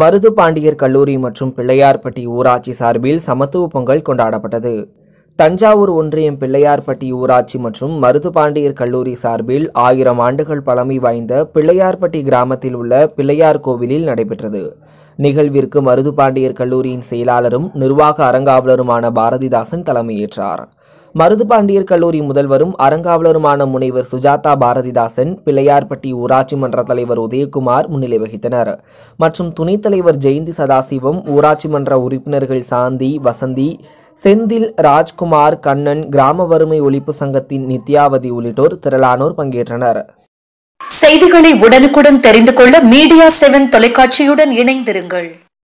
மருது பாண்டியர் கல்லூரி மற்றும் பிள்ளையார்பட்டி ஊராட்சி சார்பில் சமத்துவ பொங்கல் கொண்டாடப்பட்டது தஞ்சாவூர் ஒன்றியம் பிள்ளையார்பட்டி ஊராட்சி மற்றும் மருது பாண்டியர் கல்லூரி சார்பில் ஆயிரம் ஆண்டுகள் பழமை வாய்ந்த பிள்ளையார்பட்டி கிராமத்தில் உள்ள பிள்ளையார் கோவிலில் நடைபெற்றது நிகழ்விற்கு மருது பாண்டியர் கல்லூரியின் செயலாளரும் நிர்வாக அறங்காவலருமான பாரதிதாசன் தலைமையேற்றார் மருதுபாண்டியர் கல்லூரி முதல்வரும் அறங்காவலருமான முனைவர் சுஜாதா பாரதிதாசன் பிள்ளையார்பட்டி ஊராட்சி மன்ற தலைவர் உதயகுமார் முன்னிலை வகித்தனர் மற்றும் துணைத் தலைவர் ஜெயந்தி சதாசிவம் ஊராட்சி மன்ற உறுப்பினர்கள் சாந்தி வசந்தி செந்தில் ராஜ்குமார் கண்ணன் கிராம வறுமை ஒழிப்பு சங்கத்தின் நித்யாவதி உள்ளிட்டோர் திரளானோர் பங்கேற்றனர் செய்திகளை உடனுக்குடன் தெரிந்து கொள்ள மீடியா செவன் தொலைக்காட்சியுடன் இணைந்திருங்கள்